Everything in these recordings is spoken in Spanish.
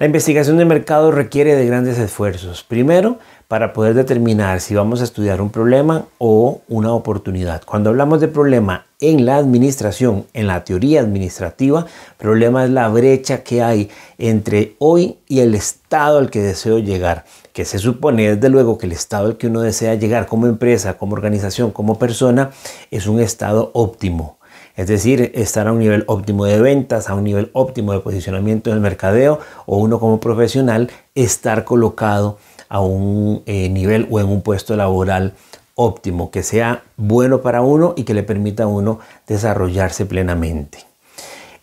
La investigación de mercado requiere de grandes esfuerzos. Primero, para poder determinar si vamos a estudiar un problema o una oportunidad. Cuando hablamos de problema en la administración, en la teoría administrativa, problema es la brecha que hay entre hoy y el estado al que deseo llegar, que se supone desde luego que el estado al que uno desea llegar como empresa, como organización, como persona, es un estado óptimo es decir, estar a un nivel óptimo de ventas, a un nivel óptimo de posicionamiento en el mercadeo o uno como profesional estar colocado a un eh, nivel o en un puesto laboral óptimo, que sea bueno para uno y que le permita a uno desarrollarse plenamente.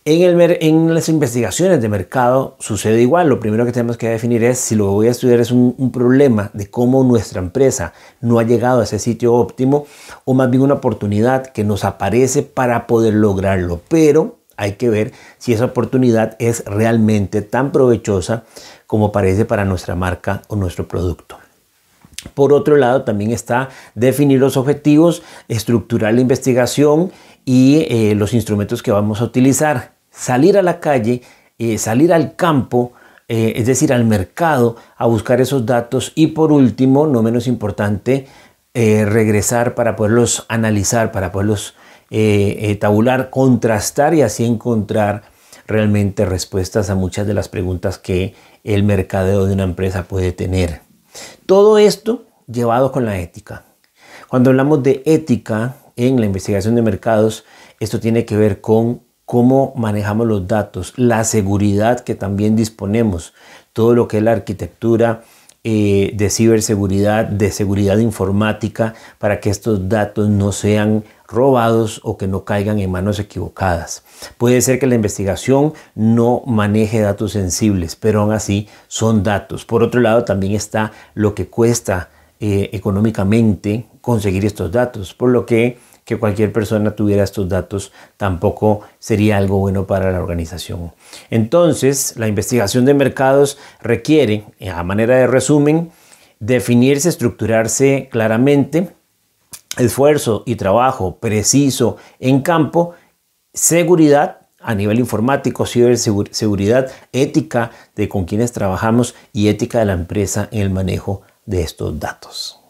En, las investigaciones de mercado sucede igual. Lo primero que tenemos que definir es si lo que voy a estudiar es un, problema de cómo nuestra empresa no ha llegado a ese sitio óptimo o más bien una oportunidad que nos aparece para poder lograrlo. Pero hay que ver si esa oportunidad es realmente tan provechosa como parece para nuestra marca o nuestro producto. Por otro lado, también está definir los objetivos, estructurar la investigación y eh, los instrumentos que vamos a utilizar salir a la calle, eh, salir al campo, eh, es decir, al mercado, a buscar esos datos y por último, no menos importante, eh, regresar para poderlos analizar, para poderlos tabular, contrastar y así encontrar realmente respuestas a muchas de las preguntas que el mercadeo de una empresa puede tener. Todo esto llevado con la ética. Cuando hablamos de ética en la investigación de mercados, esto tiene que ver con cómo manejamos los datos, la seguridad que también disponemos, todo lo que es la arquitectura eh, de ciberseguridad, de seguridad informática, para que estos datos no sean robados o que no caigan en manos equivocadas. Puede ser que la investigación no maneje datos sensibles, pero aún así son datos. Por otro lado, también está lo que cuesta eh, económicamente conseguir estos datos, por lo que que cualquier persona tuviera estos datos tampoco sería algo bueno para la organización. Entonces, la investigación de mercados requiere, eh, a manera de resumen, definirse, estructurarse claramente, esfuerzo y trabajo preciso en campo, seguridad a nivel informático, seguridad ética de con quienes trabajamos y ética de la empresa en el manejo de estos datos.